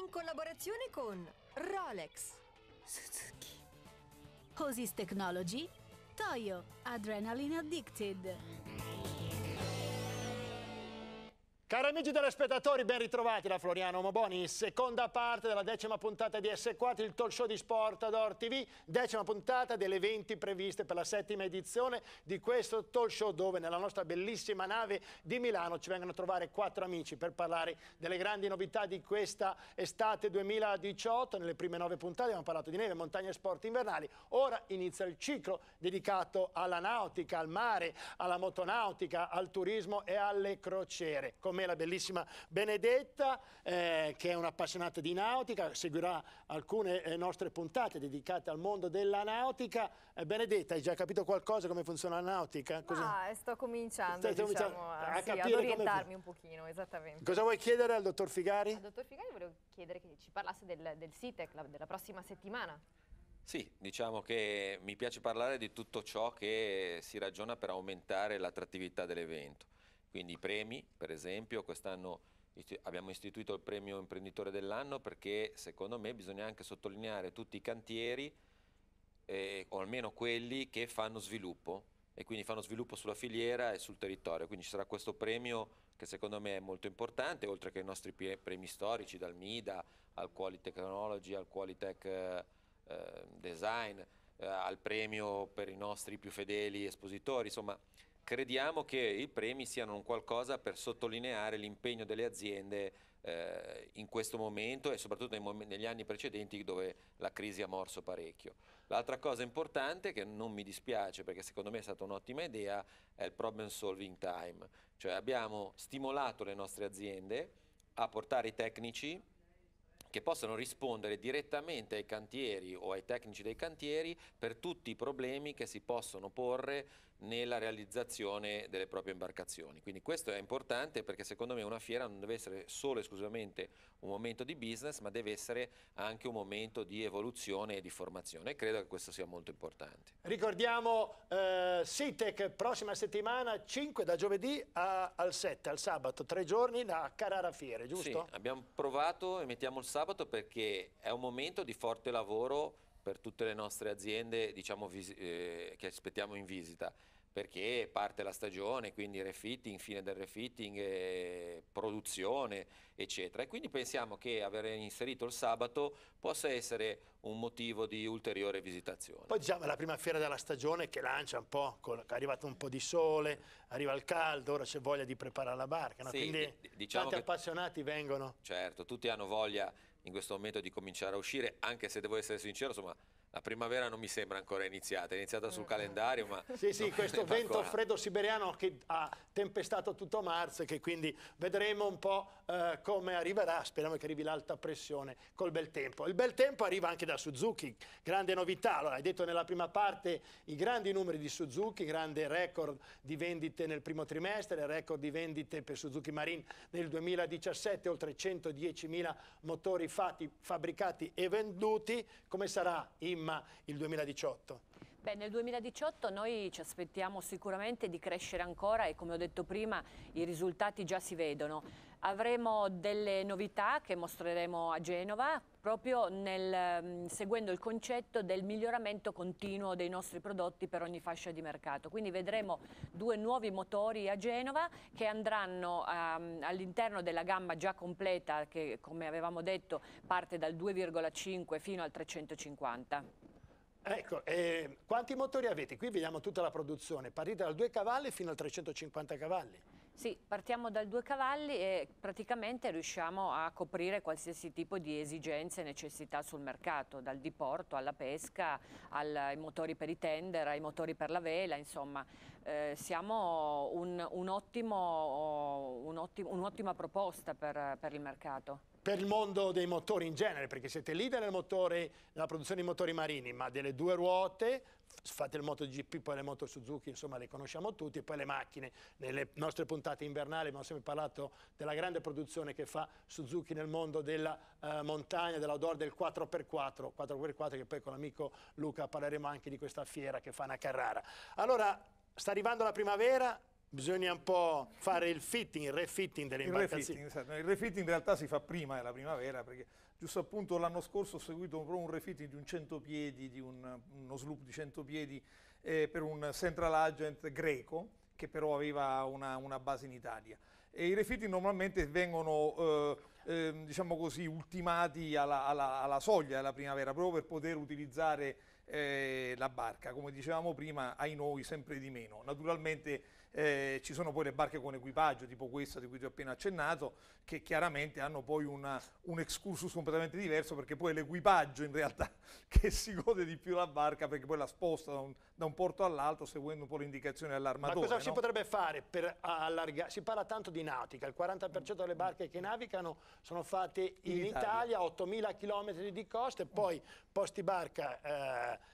in collaborazione con Rolex, Suzuki, Osis Technology, Toyo, Adrenaline Addicted. Cari amici telespettatori, ben ritrovati da Floriano Moboni, seconda parte della decima puntata di S4, il talk show di Sportador TV, decima puntata delle 20 previste per la settima edizione di questo talk show dove nella nostra bellissima nave di Milano ci vengono a trovare quattro amici per parlare delle grandi novità di questa estate 2018. Nelle prime nove puntate abbiamo parlato di neve, montagne e sport invernali, ora inizia il ciclo dedicato alla nautica, al mare, alla motonautica, al turismo e alle crociere. Come me la bellissima Benedetta, eh, che è un'appassionata di nautica, seguirà alcune eh, nostre puntate dedicate al mondo della nautica. Eh, Benedetta, hai già capito qualcosa come funziona la nautica? Cosa... Ah, eh, sto cominciando, sto, diciamo, a, eh, a sì, ad orientarmi come... un pochino, esattamente. Cosa vuoi chiedere al dottor Figari? Al dottor Figari volevo chiedere che ci parlasse del, del CITEC, la, della prossima settimana. Sì, diciamo che mi piace parlare di tutto ciò che si ragiona per aumentare l'attrattività dell'evento. Quindi i premi, per esempio, quest'anno abbiamo istituito il premio imprenditore dell'anno perché secondo me bisogna anche sottolineare tutti i cantieri, eh, o almeno quelli che fanno sviluppo e quindi fanno sviluppo sulla filiera e sul territorio. Quindi ci sarà questo premio che secondo me è molto importante, oltre che i nostri premi storici, dal MIDA al Quality Technology, al Qualitech eh, Design, eh, al premio per i nostri più fedeli espositori, insomma crediamo che i premi siano un qualcosa per sottolineare l'impegno delle aziende eh, in questo momento e soprattutto mom negli anni precedenti dove la crisi ha morso parecchio. L'altra cosa importante, che non mi dispiace perché secondo me è stata un'ottima idea, è il problem solving time, cioè abbiamo stimolato le nostre aziende a portare i tecnici che possano rispondere direttamente ai cantieri o ai tecnici dei cantieri per tutti i problemi che si possono porre nella realizzazione delle proprie imbarcazioni. Quindi questo è importante perché secondo me una fiera non deve essere solo e esclusivamente un momento di business, ma deve essere anche un momento di evoluzione e di formazione e credo che questo sia molto importante. Ricordiamo eh, Sitec prossima settimana 5 da giovedì a, al 7, al sabato, tre giorni da Carara Fiere, giusto? Sì, abbiamo provato e mettiamo il sabato perché è un momento di forte lavoro per tutte le nostre aziende diciamo, eh, che aspettiamo in visita perché parte la stagione, quindi refitting, fine del refitting, eh, produzione, eccetera. E quindi pensiamo che aver inserito il sabato possa essere un motivo di ulteriore visitazione. Poi diciamo è la prima fiera della stagione che lancia un po', con, è arrivato un po' di sole, arriva il caldo, ora c'è voglia di preparare la barca, no? sì, quindi diciamo tanti appassionati vengono. Certo, tutti hanno voglia in questo momento di cominciare a uscire, anche se devo essere sincero, insomma, la primavera non mi sembra ancora iniziata, è iniziata sul calendario ma... Sì, sì, questo vento ancora. freddo siberiano che ha tempestato tutto marzo e che quindi vedremo un po' eh, come arriverà, speriamo che arrivi l'alta pressione col bel tempo. Il bel tempo arriva anche da Suzuki, grande novità, allora hai detto nella prima parte i grandi numeri di Suzuki, grande record di vendite nel primo trimestre, record di vendite per Suzuki Marine nel 2017, oltre 110.000 motori fatti, fabbricati e venduti, come sarà in clima il 2018? Beh, nel 2018 noi ci aspettiamo sicuramente di crescere ancora e come ho detto prima i risultati già si vedono. Avremo delle novità che mostreremo a Genova proprio nel, mm, seguendo il concetto del miglioramento continuo dei nostri prodotti per ogni fascia di mercato. Quindi vedremo due nuovi motori a Genova che andranno um, all'interno della gamma già completa che come avevamo detto parte dal 2,5 fino al 350. Ecco, eh, quanti motori avete? Qui vediamo tutta la produzione, partite dal 2 cavalli fino al 350 cavalli. Sì, partiamo dal due cavalli e praticamente riusciamo a coprire qualsiasi tipo di esigenze e necessità sul mercato, dal diporto alla pesca, al, ai motori per i tender, ai motori per la vela, insomma eh, siamo un'ottima un un proposta per, per il mercato per il mondo dei motori in genere, perché siete leader nel motore, nella produzione di motori marini, ma delle due ruote, fate il MotoGP, poi le moto Suzuki, insomma le conosciamo tutti, e poi le macchine. Nelle nostre puntate invernali abbiamo sempre parlato della grande produzione che fa Suzuki nel mondo della eh, montagna, dell'outdoor del 4x4, 4x4 che poi con l'amico Luca parleremo anche di questa fiera che fa una Carrara. Allora, sta arrivando la primavera, Bisogna un po' fare il fitting, il refitting delle imbarcazioni. Esatto. Il refitting in realtà si fa prima della primavera, perché giusto appunto l'anno scorso ho seguito proprio un refitting di un 100 piedi, di un, uno sloop di 100 piedi eh, per un central agent greco, che però aveva una, una base in Italia. E I refitting normalmente vengono... Eh, eh, diciamo così, ultimati alla, alla, alla, soglia della primavera, proprio per poter utilizzare eh, la barca. Come dicevamo prima, ai noi sempre di meno. Naturalmente eh, ci sono poi le barche con equipaggio, tipo questa di cui ti ho appena accennato, che chiaramente hanno poi una, un excursus completamente diverso, perché poi è l'equipaggio in realtà che si gode di più la barca, perché poi la sposta da un, da un porto all'altro, seguendo un po' l'indicazione dell'armatore. Ma cosa no? si potrebbe fare per allargare? Si parla tanto di nautica, il 40% delle barche che navigano sono fatte in, in Italia, Italia 8.000 km di costa e poi posti barca... Eh,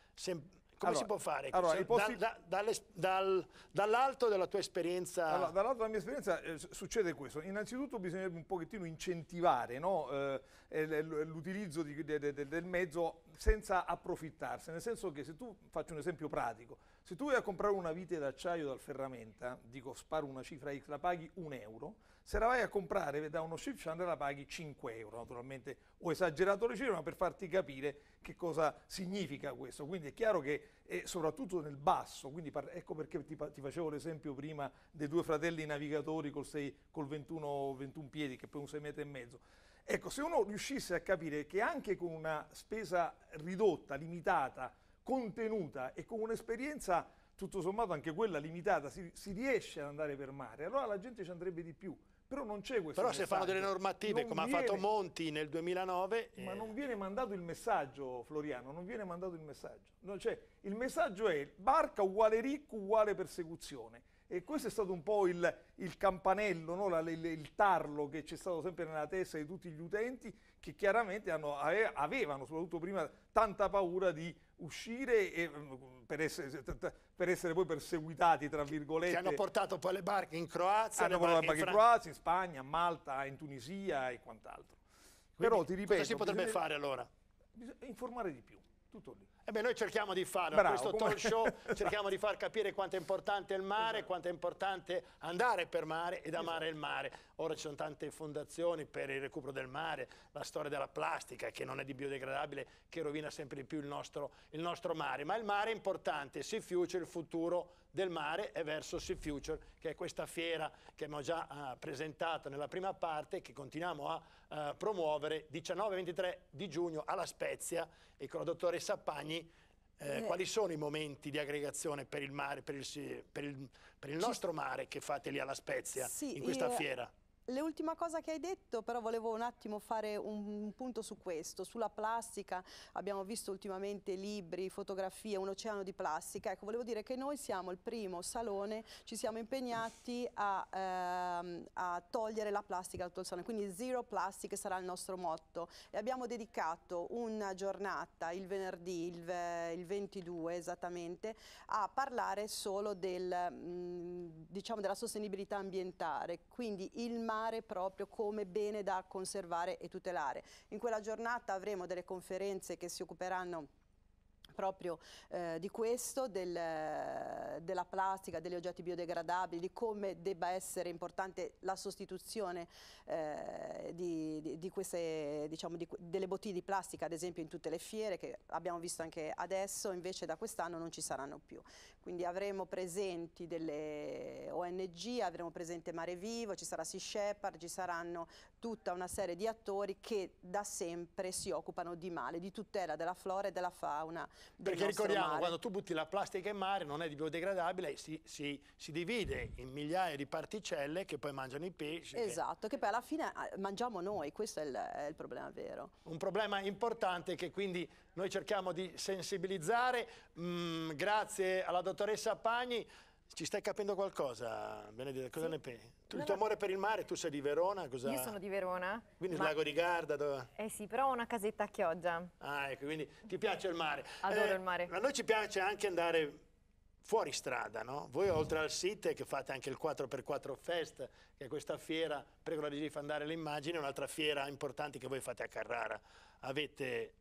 come allora, si può fare? Allora, cioè, posti... da, da, dal, dall'alto della tua esperienza? Allora, dall'alto della mia esperienza eh, succede questo. Innanzitutto bisognerebbe un pochettino incentivare no? eh, eh l'utilizzo di, de, de, del mezzo senza approfittarsi, nel senso che se tu, faccio un esempio pratico, se tu vai a comprare una vite d'acciaio dal ferramenta, dico sparo una cifra X, la paghi un euro, se la vai a comprare da uno ship channel la paghi 5 euro, naturalmente ho esagerato le cifre, ma per farti capire che cosa significa questo, quindi è chiaro che è eh, soprattutto nel basso, quindi ecco perché ti, ti facevo l'esempio prima dei due fratelli navigatori col, 6, col 21, 21 piedi, che poi un 6 metri e mezzo, Ecco, se uno riuscisse a capire che anche con una spesa ridotta, limitata, contenuta e con un'esperienza tutto sommato anche quella limitata si, si, riesce ad andare per mare, allora la gente ci andrebbe di più. Però non c'è questo Però messaggio. se fanno delle normative non come viene, ha fatto Monti nel 2009... Ma eh. non viene mandato il messaggio, Floriano, non viene mandato il messaggio. No, cioè, il messaggio è barca uguale ricco uguale persecuzione e questo è stato un po' il, il campanello, no? la, il, il, tarlo che c'è stato sempre nella testa di tutti gli utenti che chiaramente hanno, avevano, soprattutto prima, tanta paura di uscire e, mm, per, essere, per, essere, poi perseguitati, tra virgolette. Che hanno portato poi le barche in Croazia. Hanno portato le barche in, Croazia, in Spagna, a Malta, in Tunisia e quant'altro. Però ti ripeto... Cosa si potrebbe bisogna, fare allora? Bisogna informare di più, tutto lì. E eh beh, noi cerchiamo di farlo, Bravo, questo talk show cerchiamo di far capire quanto è importante il mare, esatto. quanto è importante andare per mare ed amare esatto. il mare. Ora ci sono tante fondazioni per il recupero del mare, la storia della plastica che non è di biodegradabile, che rovina sempre di più il nostro, il nostro mare. Ma il mare è importante, Sea Future, il futuro del mare è verso Sea Future, che è questa fiera che abbiamo già uh, presentato nella prima parte, che continuiamo a uh, promuovere 19-23 di giugno alla Spezia e con la dottoressa Pagni eh, eh. Quali sono i momenti di aggregazione per il, mare, per il, per il, per il nostro mare che fate lì alla Spezia, sì, in questa io... fiera? L'ultima cosa che hai detto, però volevo un attimo fare un punto su questo, sulla plastica, abbiamo visto ultimamente libri, fotografie, un oceano di plastica, ecco volevo dire che noi siamo il primo salone, ci siamo impegnati a, ehm, a togliere la plastica dal tuo salone, quindi zero plastic sarà il nostro motto e abbiamo dedicato una giornata, il venerdì, il, il 22 esattamente, a parlare solo del, mm, diciamo, della sostenibilità ambientale, quindi il mare mare proprio come bene da conservare e tutelare. In quella giornata avremo delle conferenze che si occuperanno proprio eh, di questo, del, della plastica, degli oggetti biodegradabili, di come debba essere importante la sostituzione eh, di, di, di, queste, diciamo, di, delle bottiglie di plastica, ad esempio in tutte le fiere, che abbiamo visto anche adesso, invece da quest'anno non ci saranno più. Quindi avremo presenti delle ONG, avremo presente Mare Vivo, ci sarà Sea Shepherd, ci saranno tutta una serie di attori che da sempre si occupano di mare, di tutela della flora e della fauna. Del Perché ricordiamo, mare. quando tu butti la plastica in mare non è di biodegradabile, si, si, si, divide in migliaia di particelle che poi mangiano i pesci. Esatto, che, che poi alla fine eh, mangiamo noi, questo è il, è il problema vero. Un problema importante che quindi noi cerchiamo di sensibilizzare. Mm, grazie alla dottoressa Pagni. Ci stai capendo qualcosa, Benedetta? Cosa sì. ne pensi? Tu, il tuo amore per il mare, tu sei di Verona? Cosa... Io sono di Verona. Quindi ma... il lago di Garda? Dove... Eh sì, però ho una casetta a Chioggia. Ah, ecco, quindi ti piace il mare. Adoro eh, il mare. Ma a noi ci piace anche andare fuori strada, no? Voi oltre al SIT che fate anche il 4x4 Fest, che è questa fiera, prego la regia di fare andare le immagini, un'altra fiera importante che voi fate a Carrara. Avete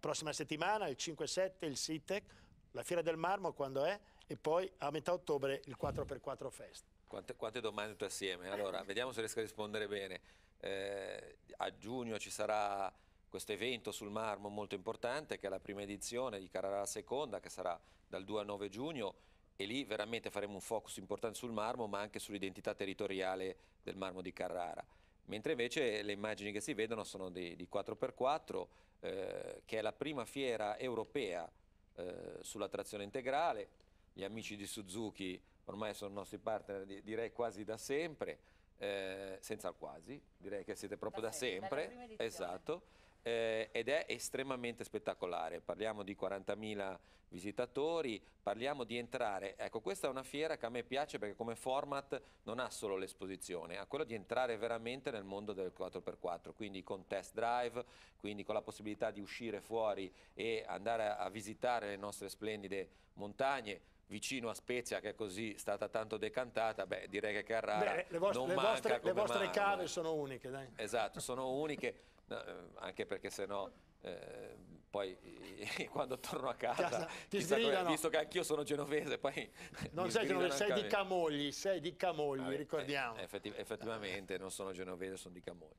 prossima settimana, il 5-7, il SITEC, la Fiera del Marmo quando è, e poi a metà ottobre il 4x4 Fest. Quante, quante domande tutte assieme? Allora, vediamo se riesco a rispondere bene. Eh, a giugno ci sarà questo evento sul marmo molto importante, che è la prima edizione di Carrara la seconda, che sarà dal 2 al 9 giugno, e lì veramente faremo un focus importante sul marmo, ma anche sull'identità territoriale del marmo di Carrara mentre invece le immagini che si vedono sono di, di 4x4, eh, che è la prima fiera europea eh, sulla trazione integrale. Gli amici di Suzuki ormai sono nostri partner direi quasi da sempre, eh, senza il quasi, direi che siete proprio da, da sempre, sempre. esatto, eh, ed è estremamente spettacolare, parliamo di 40.000 visitatori, parliamo di entrare, ecco questa è una fiera che a me piace perché come format non ha solo l'esposizione, ha quello di entrare veramente nel mondo del 4x4, quindi con test drive, quindi con la possibilità di uscire fuori e andare a visitare le nostre splendide montagne, vicino a Spezia che è così stata tanto decantata, beh, direi che Carrara beh, le vostre, non le vostre, le vostre cave sono uniche, dai. Esatto, sono uniche, eh, anche perché se no eh, poi quando torno a casa, casa ti sgridano. visto che anch'io sono genovese, poi non sei genovese, sei di Camogli, sei di Camogli, Vabbè, eh, ricordiamo. Eh, effetti, effettivamente non sono genovese, sono di Camogli.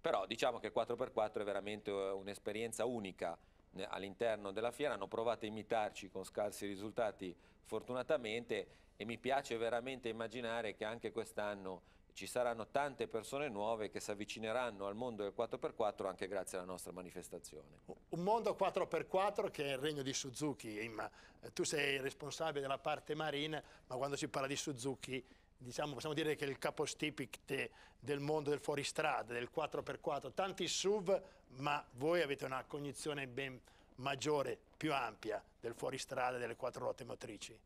Però diciamo che 4x4 è veramente eh, un'esperienza unica all'interno della fiera, hanno provato a imitarci con scarsi risultati fortunatamente e mi piace veramente immaginare che anche quest'anno ci saranno tante persone nuove che si avvicineranno al mondo del 4x4 anche grazie alla nostra manifestazione. Un mondo 4x4 che è il regno di Suzuki, Tu sei responsabile della parte marina, ma quando si parla di Suzuki diciamo, possiamo dire che è il capostipite del mondo del fuoristrada, del 4x4, tanti SUV, ma voi avete una cognizione ben maggiore, più ampia del fuoristrada e delle quattro ruote motrici.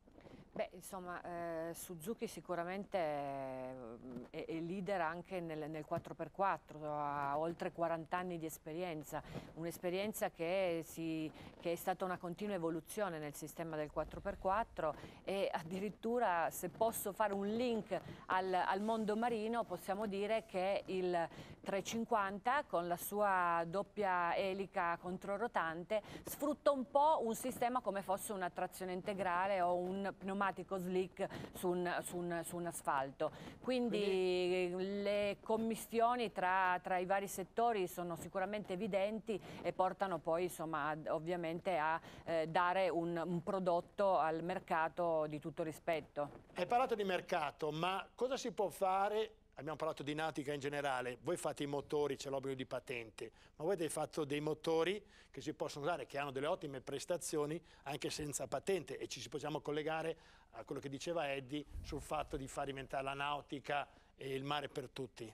Beh, insomma, eh, Suzuki sicuramente mm, è, è leader anche nel, nel, 4x4, ha oltre 40 anni di esperienza, un'esperienza che, che, è stata una continua evoluzione nel sistema del 4x4 e addirittura se posso fare un link al, al mondo marino possiamo dire che il 350 con la sua doppia elica controrotante sfrutta un po' un sistema come fosse una trazione integrale o un pneumatico automatico slick su un, su un, su un asfalto. Quindi, Quindi, le commissioni tra, tra, i vari settori sono sicuramente evidenti e portano poi insomma, ad, ovviamente a eh, dare un, un prodotto al mercato di tutto rispetto. Hai parlato di mercato, ma cosa si può fare abbiamo parlato di nautica in generale, voi fate i motori, c'è l'obbligo di patente, ma voi avete fatto dei motori che si possono usare, che hanno delle ottime prestazioni anche senza patente e ci possiamo collegare a quello che diceva Eddie sul fatto di far diventare la nautica e il mare per tutti.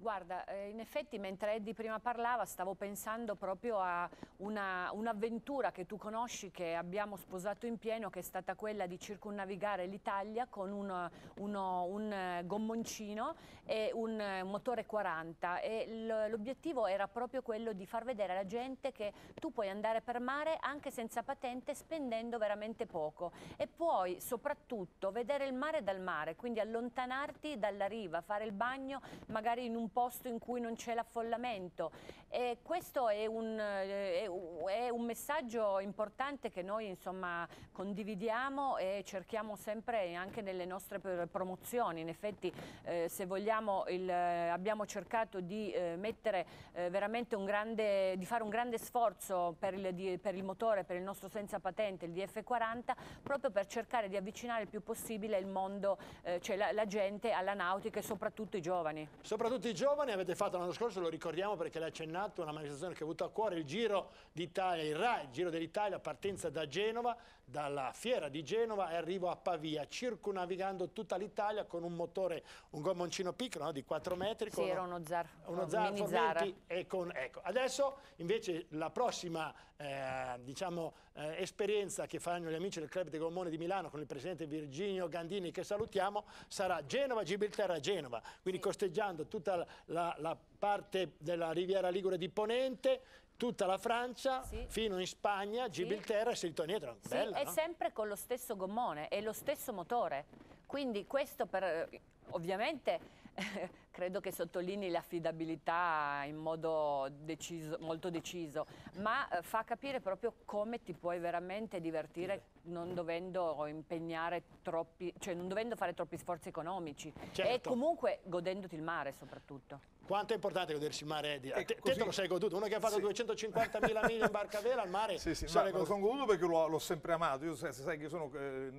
Guarda, eh, in effetti mentre Eddie prima parlava stavo pensando proprio a un'avventura che tu conosci che abbiamo sposato in pieno che è stata quella di circunnavigare l'Italia con uno, uno, un eh, gommoncino e un eh, motore 40 e l'obiettivo era proprio quello di far vedere alla gente che tu puoi andare per mare anche senza patente spendendo veramente poco e puoi soprattutto vedere il mare dal mare, quindi allontanarti dalla riva, fare il bagno magari in un posto in cui non c'è l'affollamento. E questo è un, eh, è un, messaggio importante che noi insomma, condividiamo e cerchiamo sempre anche nelle nostre promozioni. In effetti eh, se vogliamo il, eh, abbiamo cercato di eh, mettere eh, veramente un grande, di fare un grande sforzo per il, di, per il motore, per il nostro senza patente, il DF40, proprio per cercare di avvicinare il più possibile il mondo, eh, cioè la, la gente alla nautica e soprattutto i giovani. Soprattutto i giovani giovani avete fatto l'anno scorso, lo ricordiamo perché l'ha accennato, una manifestazione che ha avuto a cuore il Giro d'Italia, il RAI, il Giro dell'Italia, partenza da Genova, dalla fiera di Genova e arrivo a Pavia, circunavigando tutta l'Italia con un motore, un gommoncino piccolo no? di 4 metri. Sì, era uno zar, uno zar, mini zar. E con, ecco. Adesso invece la prossima eh, diciamo, eh, esperienza che faranno gli amici del Club dei Gommone di Milano con il presidente Virginio Gandini che salutiamo sarà Genova-Gibilterra-Genova, quindi sì. costeggiando tutta la, la parte della riviera Ligure di Ponente tutta la Francia sì. fino in Spagna, Gibilterra e Sintonia. ritorna indietro. Sì, Bella, è no? sempre con lo stesso gommone e lo stesso motore. Quindi questo per, eh, ovviamente credo che sottolinei l'affidabilità in modo deciso, molto deciso, ma eh, fa capire proprio come ti puoi veramente divertire non dovendo impegnare troppi, cioè non dovendo fare troppi sforzi economici certo. e comunque godendoti il mare soprattutto. Quanto è importante godersi il mare, Eddie? Eh, te, così... te, lo sei goduto, uno che ha fatto sì. 250.000 miglia in barca vera al mare. Sì, sì, ma lo sono goduto perché l'ho sempre amato. Io se sai che sono eh,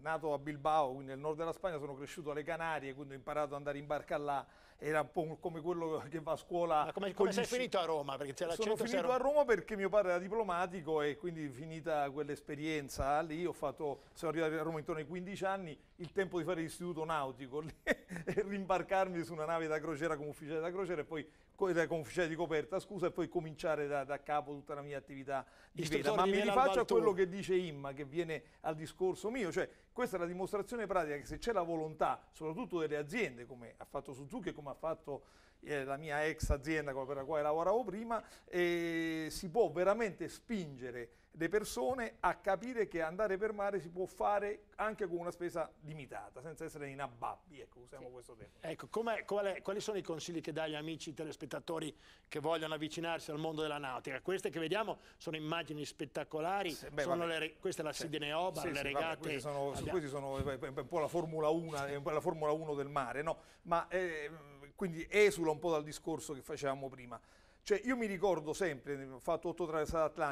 nato a Bilbao, quindi nel nord della Spagna, sono cresciuto alle Canarie, quindi ho imparato ad andare in barca là era un po' come quello che va a scuola. Ma come, come sei gli... finito a Roma? C'è Sono certo finito a Roma perché mio padre era diplomatico e quindi finita quell'esperienza lì, fatto, sono arrivato a Roma intorno ai 15 anni, il tempo di fare l'istituto nautico lì, e rimbarcarmi su una nave da crociera come ufficiale da crociera e poi eh, come ufficiale di coperta, scusa, e poi cominciare da, da capo tutta la mia attività di vita. Ma mi rifaccio a quello che dice Imma, che viene al discorso mio, cioè questa è la dimostrazione pratica che se c'è la volontà, soprattutto delle aziende, come ha fatto Suzuki e come ha fatto eh, la mia ex azienda per la quale lavoravo prima, e si può veramente spingere le persone a capire che andare per mare si può fare anche con una spesa limitata, senza essere in abbabbi, ecco, usiamo sì. questo tempo. Ecco, quale, quali sono i consigli che dai agli amici telespettatori che vogliono avvicinarsi al mondo della nautica? Queste che vediamo sono immagini spettacolari, sì, beh, le, questa è la Sydney Oba, sì, le regate... Vabbè, sono, abbiamo... questi sono un po' la Formula 1, la Formula 1 del mare, no? Ma... Eh, quindi esula un po' dal discorso che facevamo prima. Cioè io mi ricordo sempre, ho fatto otto traversate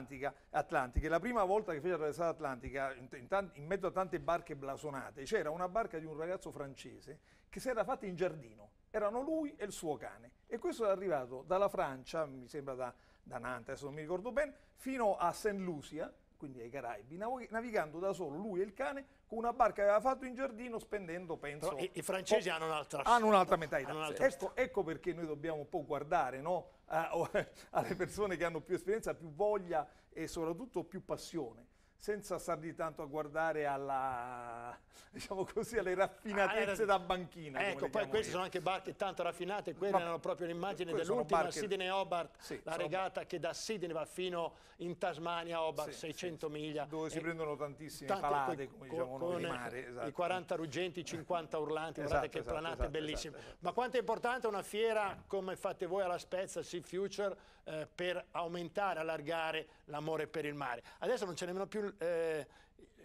atlantiche, la prima volta che feci la traversata atlantica, in, tanti, in mezzo a tante barche blasonate, c'era una barca di un ragazzo francese che si era fatta in giardino, erano lui e il suo cane. E questo è arrivato dalla Francia, mi sembra da, da Nantes, non mi ricordo bene, fino a Saint Lucia, quindi ai Caraibi, navigando da solo lui e il cane con una barca che aveva fatto in giardino spendendo, penso... i, I, francesi hanno un'altra ah, Hanno un'altra mentalità. Hanno un'altra ecco, ecco, perché noi dobbiamo un po' guardare no? a, alle persone che hanno più esperienza, più voglia e soprattutto più passione senza star di tanto a guardare alla, diciamo così, alle raffinatezze ah, da banchina. Ecco, poi queste sono anche barche tanto raffinate, quelle Ma, erano proprio l'immagine dell'ultima barche... Sydney Hobart, sì, la regata bar... che da Sydney va fino in Tasmania, Hobart, sì, 600 sì, miglia. Dove si prendono tantissime tante, palate, come con, diciamo noi, mare. Esatto. I 40 ruggenti, 50 urlanti, esatto, guardate che esatto, planate esatto, esatto, bellissime. Esatto. Ma quanto è importante una fiera come fate voi alla Spezia, Sea Future, eh, per aumentare, allargare l'amore per il mare. Adesso non c'è nemmeno più eh,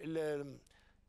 il,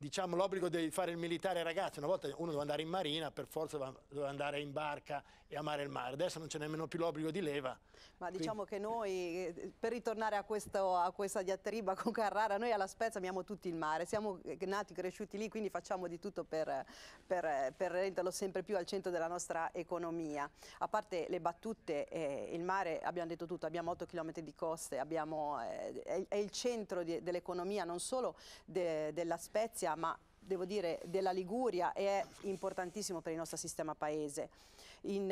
diciamo, l'obbligo di fare il militare ragazzi, una volta uno doveva andare in marina, per forza doveva andare in barca e amare il mare, adesso non c'è nemmeno più l'obbligo di leva. Ma Quindi... diciamo che noi, per ritornare a, questo, a questa diatriba con Carrara, noi alla Spezia amiamo tutti il mare, siamo nati, cresciuti lì, quindi facciamo di tutto per, per, per renderlo sempre più al centro della nostra economia. A parte le battute, eh, il mare, abbiamo detto tutto, abbiamo 8 km di coste, abbiamo, eh, è, è, il centro dell'economia non solo de, della Spezia, ma devo dire della Liguria è importantissimo per il nostro sistema paese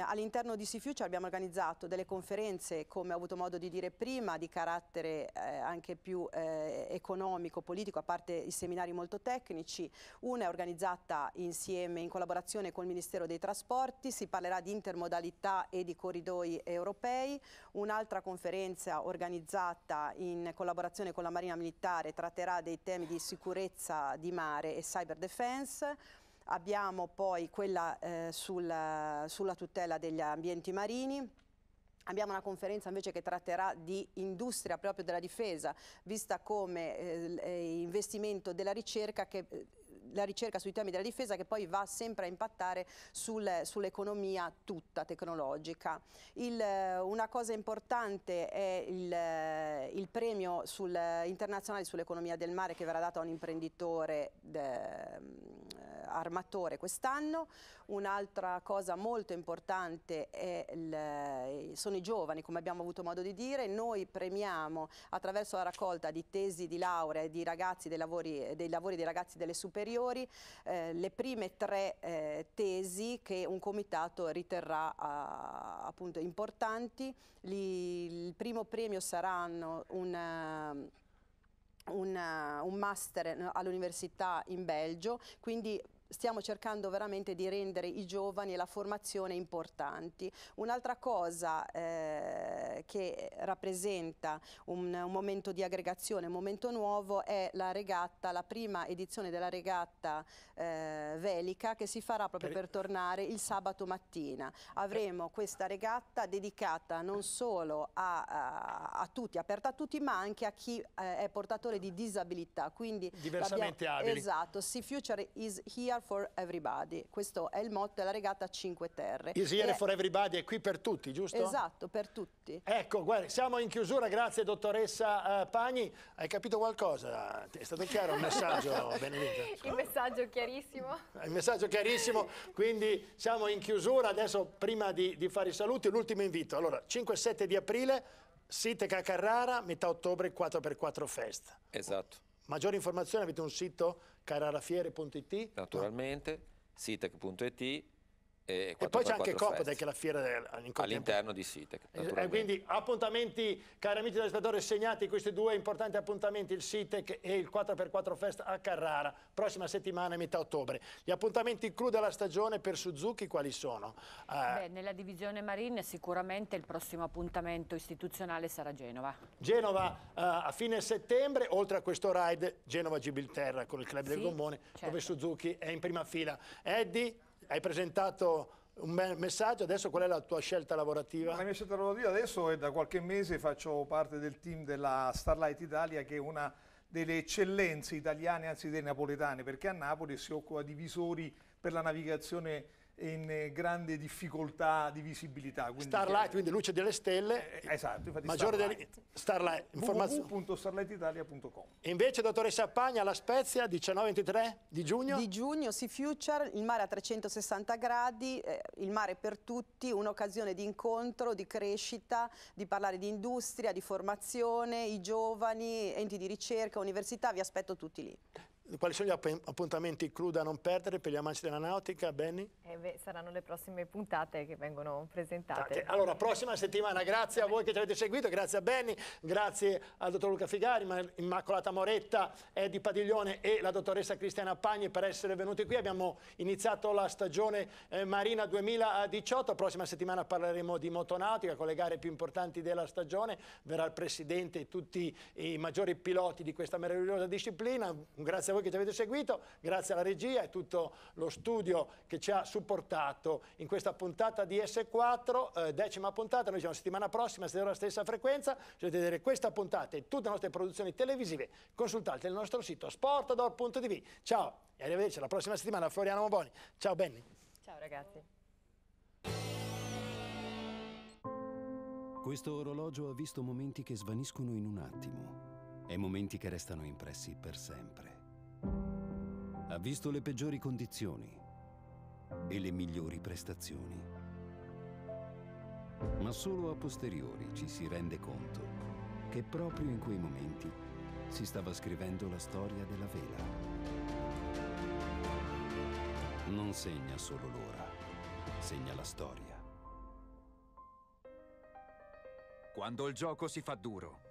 all'interno di Sea abbiamo organizzato delle conferenze, come ho avuto modo di dire prima, di carattere eh, anche più eh, economico, politico, a parte i seminari molto tecnici. Una è organizzata insieme in collaborazione col Ministero dei Trasporti, si parlerà di intermodalità e di corridoi europei. Un'altra conferenza organizzata in collaborazione con la Marina Militare tratterà dei temi di sicurezza di mare e cyber defense abbiamo poi quella eh, sulla, sulla tutela degli ambienti marini. Abbiamo una conferenza invece che tratterà di industria proprio della difesa, vista come eh, eh investimento della ricerca che eh, la ricerca sui temi della difesa che poi va sempre a impattare sul, sull'economia tutta tecnologica. Il, eh, una cosa importante è il, eh, il premio sul, eh, internazionale sull'economia del mare che verrà dato a un imprenditore de, mm, armatore quest'anno, Un'altra cosa molto importante il, eh, sono i giovani, come abbiamo avuto modo di dire. Noi premiamo attraverso la raccolta di tesi di laurea e di ragazzi dei lavori, dei lavori dei ragazzi delle superiori eh, le prime tre eh, tesi che un comitato riterrà ah, appunto importanti. Li, il primo premio saranno un... Una, un master all'università in Belgio, quindi stiamo cercando veramente di rendere i giovani e la formazione importanti. Un'altra cosa eh, che rappresenta un, un, momento di aggregazione, un momento nuovo è la regatta, la prima edizione della regatta eh, velica che si farà proprio per tornare il sabato mattina. Avremo eh. questa regatta dedicata non solo a, a, a tutti, aperta a tutti, ma anche a chi eh, è portatore di disabilità. Quindi Diversamente abili. Esatto, si Future is here Here for Everybody, questo è il motto della regata Cinque Terre. Is Here è... for Everybody è qui per tutti, giusto? Esatto, per tutti. Ecco, guarda, siamo in chiusura, grazie dottoressa uh, eh, Pagni, hai capito qualcosa? È stato chiaro il messaggio, Benedetta? Il messaggio chiarissimo. Eh, il messaggio chiarissimo, quindi siamo in chiusura, adesso prima di, di fare i saluti, l'ultimo invito, allora 5-7 di aprile, Siteca Carrara, metà ottobre 4x4 Fest. Esatto. Maggiori informazioni avete un sito cararafiere.it? Naturalmente, sitec.it e, e poi c'è anche Copatec, che è la fiera all'interno di Sitec. E eh, quindi appuntamenti, cari amici dello spettatore, segnati questi due importanti appuntamenti, il Sitec e il 4x4 Fest a Carrara, prossima settimana, metà ottobre. Gli appuntamenti clou della stagione per Suzuki quali sono? Eh, Beh, nella divisione Marine sicuramente il prossimo appuntamento istituzionale sarà Genova. Genova uh, a fine settembre, oltre a questo ride Genova-Gibilterra con il club sì, del gommone, certo. dove Suzuki è in prima fila. Eddie? hai presentato un bel messaggio, adesso qual è la tua scelta lavorativa? La mia scelta lavorativa adesso è da qualche mese faccio parte del team della Starlight Italia che è una delle eccellenze italiane, anzi dei napoletani, perché a Napoli si occupa di visori per la navigazione in eh, grande difficoltà di visibilità. Quindi Starlight, che... quindi luce delle stelle. Eh, eh esatto, infatti maggiore Starlight. Del... Starlight www.starlightitalia.com Invece, dottoressa Pagna, la Spezia, 19-23 di giugno? Di giugno, Sea future, il mare a 360 gradi, eh, il mare per tutti, un'occasione di incontro, di crescita, di parlare di industria, di formazione, i giovani, enti di ricerca, università, vi aspetto tutti lì. Quali sono gli appuntamenti clou da non perdere per gli amanti della nautica, Benny? Eh saranno le prossime puntate che vengono presentate. Tante. Allora, prossima settimana, grazie a voi che ci avete seguito, grazie a Benny, grazie al dottor Luca Figari, Immacolata Moretta, Eddie Padiglione e la dottoressa Cristiana Pagni per essere venuti qui. Abbiamo iniziato la stagione eh, Marina 2018, prossima settimana parleremo di motonautica, con le gare più importanti della stagione, verrà il presidente e tutti i maggiori piloti di questa meravigliosa disciplina. Grazie a voi voi che ci avete seguito, grazie alla regia e tutto lo studio che ci ha supportato in questa puntata di S4, eh, decima puntata, noi siamo settimana prossima, se la stessa frequenza, se volete vedere questa puntata e tutte le nostre produzioni televisive, consultate il nostro sito sportador.tv. Ciao e arrivederci alla prossima settimana, Floriano Moboni. Ciao Benny. Ciao ragazzi. Questo orologio ha visto momenti che svaniscono in un attimo e momenti che restano impressi per sempre. Ha visto le peggiori condizioni e le migliori prestazioni. Ma solo a posteriori ci si rende conto che proprio in quei momenti si stava scrivendo la storia della vela. Non segna solo l'ora, segna la storia. Quando il gioco si fa duro,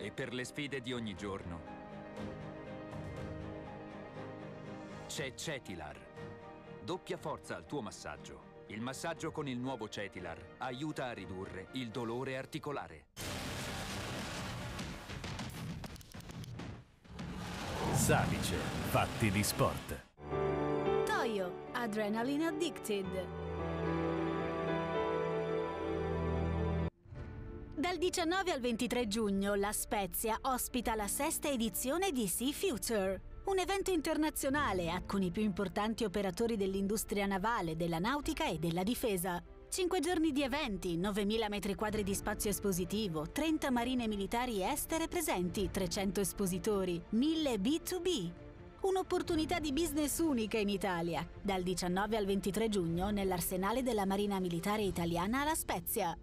e per le sfide di ogni giorno. C'è Cetilar. Doppia forza al tuo massaggio. Il massaggio con il nuovo Cetilar aiuta a ridurre il dolore articolare. Savice, fatti di sport. Toyo, Adrenaline Addicted. Dal 19 al 23 giugno la Spezia ospita la sesta edizione di Sea Future, un evento internazionale con i più importanti operatori dell'industria navale, della nautica e della difesa. Cinque giorni di eventi, 9.000 m2 di spazio espositivo, 30 marine militari estere presenti, 300 espositori, 1.000 B2B. Un'opportunità di business unica in Italia, dal 19 al 23 giugno nell'arsenale della Marina Militare Italiana alla Spezia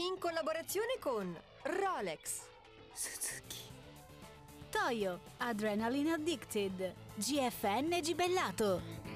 in collaborazione con Rolex, Suzuki, Toyo, Adrenaline Addicted, GFN Gibellato.